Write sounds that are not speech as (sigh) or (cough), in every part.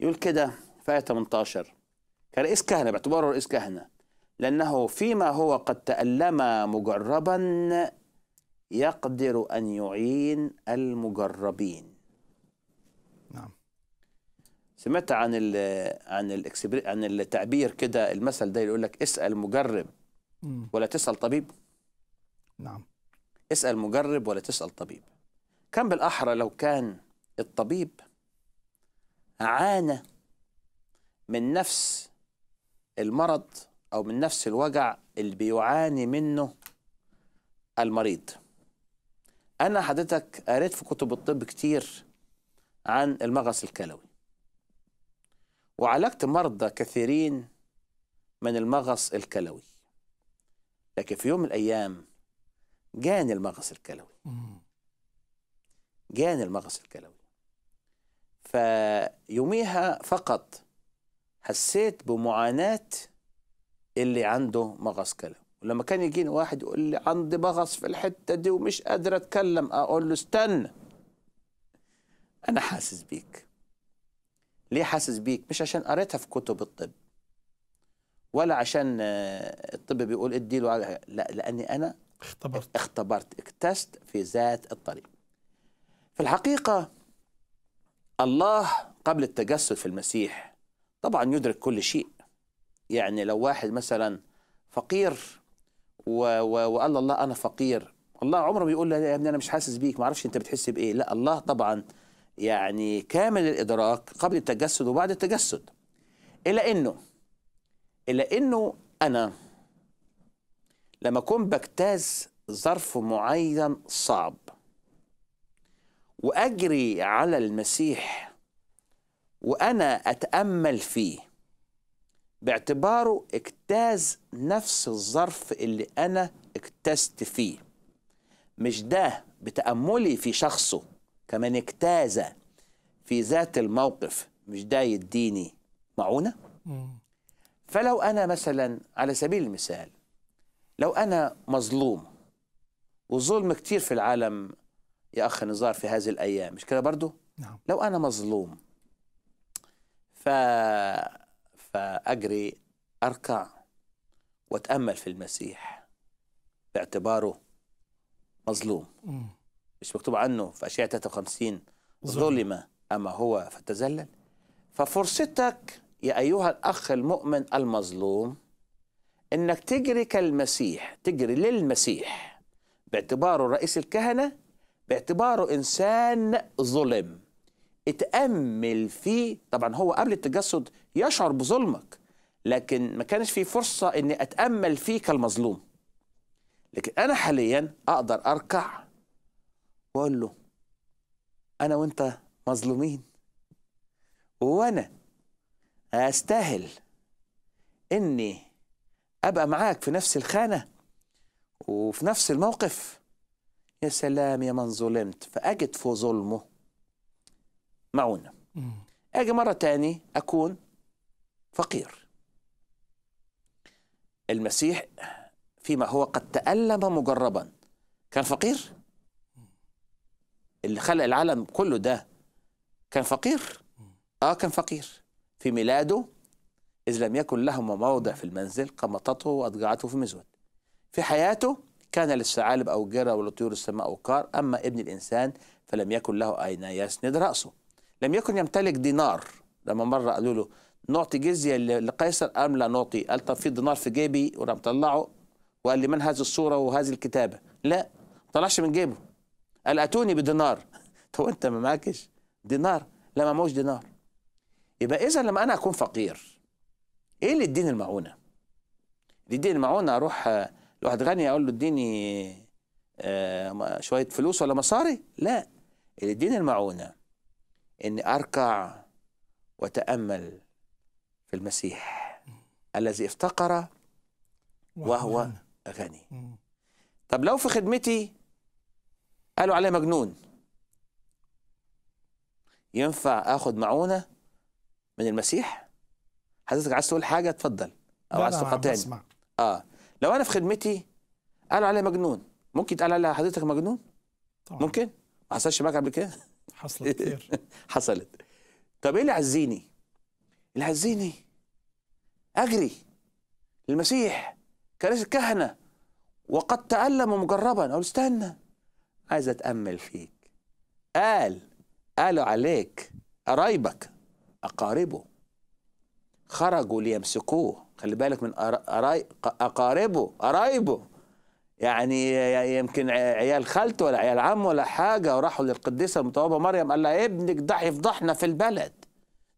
يقول كده في آية 18 كرئيس كهنة باعتباره رئيس كهنة لأنه فيما هو قد تألم مجربا يقدر أن يعين المجربين نعم سمعت عن الـ عن الـ عن التعبير كده المثل ده يقول لك اسأل مجرب ولا تسأل طبيب نعم اسأل مجرب ولا تسأل طبيب كان بالأحرى لو كان الطبيب عانى من نفس المرض أو من نفس الوجع اللي بيعاني منه المريض أنا حضرتك قريت في كتب الطب كتير عن المغص الكلوي وعالجت مرضى كثيرين من المغص الكلوي لكن في يوم من الأيام جاني المغص الكلوي جاني المغص الكلوي فيوميها فقط حسيت بمعاناة اللي عنده مغص كلام ولما كان يجيني واحد يقول لي عندي مغص في الحتة دي ومش قادر أتكلم أقول له استنى أنا حاسس بيك ليه حاسس بيك مش عشان قريتها في كتب الطب ولا عشان آه، الطب بيقول اديله على لا لاني انا اختبرت اختبرت اكتست في ذات الطريق في الحقيقه الله قبل التجسد في المسيح طبعا يدرك كل شيء يعني لو واحد مثلا فقير و و وقال الله انا فقير الله عمره ما يقول له يا ابني انا مش حاسس بيك ما اعرفش انت بتحس بايه لا الله طبعا يعني كامل الادراك قبل التجسد وبعد التجسد الا انه الا انه انا لما اكون بجتاز ظرف معين صعب واجري على المسيح وانا اتامل فيه باعتباره اجتاز نفس الظرف اللي انا اجتزت فيه مش ده بتاملي في شخصه كمان اجتاز في ذات الموقف مش ده يديني معونه فلو انا مثلا على سبيل المثال لو انا مظلوم وظلم كتير في العالم يا أخ نزار في هذه الأيام مش كده برضو نعم. لو أنا مظلوم ف... فأجري أركع وأتأمل في المسيح باعتباره مظلوم م. مش مكتوب عنه في أشياء 53 ظلم أما هو فتزلل ففرصتك يا أيها الأخ المؤمن المظلوم إنك تجري كالمسيح تجري للمسيح باعتباره رئيس الكهنة باعتباره إنسان ظلم اتأمل فيه طبعا هو قبل التجسد يشعر بظلمك لكن ما كانش في فرصة إني أتأمل فيك المظلوم لكن أنا حاليا أقدر أركع وأقول له أنا وأنت مظلومين وأنا أستاهل إني أبقى معاك في نفس الخانة وفي نفس الموقف يا سلام يا من ظلمت فأجد في ظلمه معونة أجي مرة تاني أكون فقير المسيح فيما هو قد تألم مجربا كان فقير اللي خلق العالم كله ده كان فقير آه كان فقير في ميلاده إذ لم يكن لهما موضع في المنزل قمطته وأضجعته في مزود في حياته كان للثعالب أو جرة ولطيور السماء اوكار أما ابن الإنسان فلم يكن له أين يسند رأسه لم يكن يمتلك دينار لما مرة قالوا له نعطي جزية لقيصر أم لا نعطي قال طب في دينار في جيبي وراح طلعه وقال لي من هذه الصورة وهذه الكتابة لا طلعش من جيبه قال أتوني بدينار (laughs) طب أنت ما معكش دينار لا ما موش دينار يبقى إذا لما أنا أكون فقير إيه اللي يديني المعونة؟ اللي يديني المعونة أروح واحد غني اقول له اديني آه، شويه فلوس ولا مصاري لا اللي يديني المعونه اني اركع وتامل في المسيح الذي افتقر وهو غني طب لو في خدمتي قالوا عليه مجنون ينفع اخد معونه من المسيح حضرتك عايز تقول حاجه اتفضل او عايز تقاطعني اه لو انا في خدمتي قالوا علي مجنون ممكن يتقال على حضرتك مجنون طبعا. ممكن ما حصلش معاك قبل كده حصلت كتير (laughs) حصلت طب ايه اللي عزيني اللي عزيني اجري المسيح كنيسه الكهنه وقد تألم مجربا أقول استنى عايز أتأمل فيك قال قالوا عليك قرايبك أقاربه خرجوا ليمسكوه خلي بالك من أراي... أقاربه قرايبه يعني يمكن عيال خالته ولا عيال عمه ولا حاجة وراحوا للقديسة المتوبة مريم قال لها ابنك ده هيفضحنا في البلد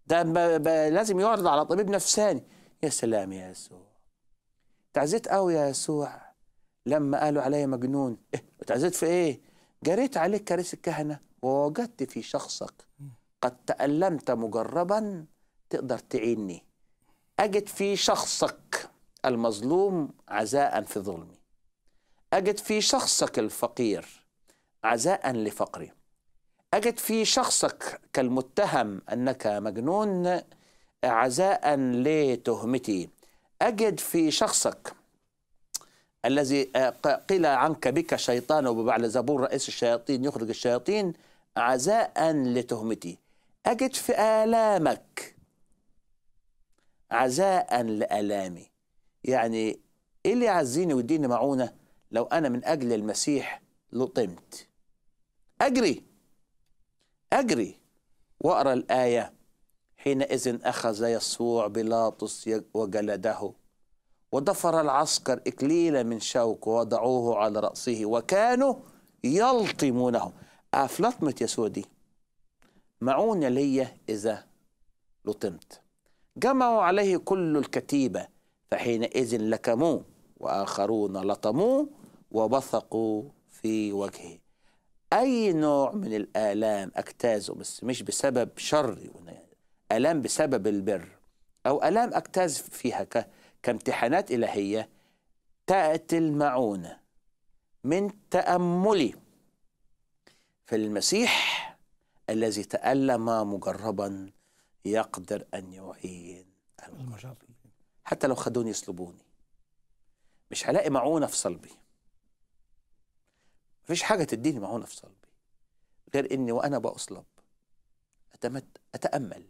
ده ب... ب... لازم يعرض على طبيب نفساني يا سلام يا يسوع تعزيت قوي يا يسوع لما قالوا عليا مجنون إيه تعزيت في ايه جريت عليك كراسي الكهنة ووجدت في شخصك قد تألمت مجربا تقدر تعيني أجد في شخصك المظلوم عزاء في ظلمي أجد في شخصك الفقير عزاء لفقري أجد في شخصك كالمتهم أنك مجنون عزاء لتهمتي أجد في شخصك الذي قيل عنك بك شيطان وبعل زبور رئيس الشياطين يخرج الشياطين عزاء لتهمتي أجد في آلامك عزاء لالامي يعني ايه اللي يعزيني ويديني معونه لو انا من اجل المسيح لطمت اجري اجري واقرا الايه حينئذ اخذ يسوع بيلاطس وجلده وضفر العسكر اكليلا من شوك ووضعوه على راسه وكانوا يلطمونه أفلطمة آه، يسوع دي معونة ليا إذا لطمت جمعوا عليه كل الكتيبة فحينئذ لكموه وآخرون لطموه وبثقوا في وجهه أي نوع من الآلام أجتازه بس مش بسبب شري آلام بسبب البر أو آلام أجتاز فيها ك... كامتحانات إلهية تأتي المعونة من تأملي في المسيح الذي تألم مجربا يقدر أن يعين المجربين حتى لو خدوني يصلبوني مش هلاقي معونة في صلبي مفيش حاجة تديني معونة في صلبي غير إني وأنا بأصلب أتمت أتأمل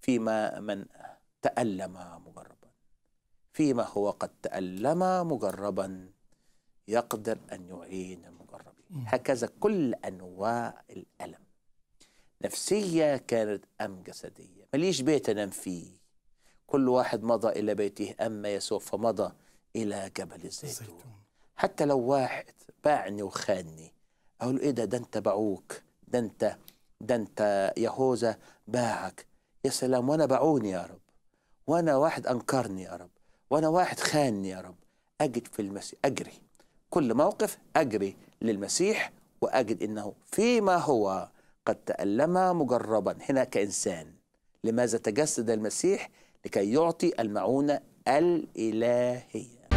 فيما من تألم مجربا فيما هو قد تألم مجربا يقدر أن يعين المجربين هكذا كل أنواع الألم نفسية كانت أم جسدية ماليش بيت أنام فيه كل واحد مضى إلى بيته أما يسوع فمضى إلى جبل الزيتون حتى لو واحد باعني وخاني أقول إيه ده ده أنت باعوك ده أنت ده أنت يهوذا باعك يا سلام وأنا باعوني يا رب وأنا واحد أنكرني يا رب وأنا واحد خاني يا رب أجد في المسيح أجري كل موقف أجري للمسيح وأجد أنه فيما هو قد تألم مجربا هنا كإنسان لماذا تجسد المسيح لكي يعطي المعونة الإلهية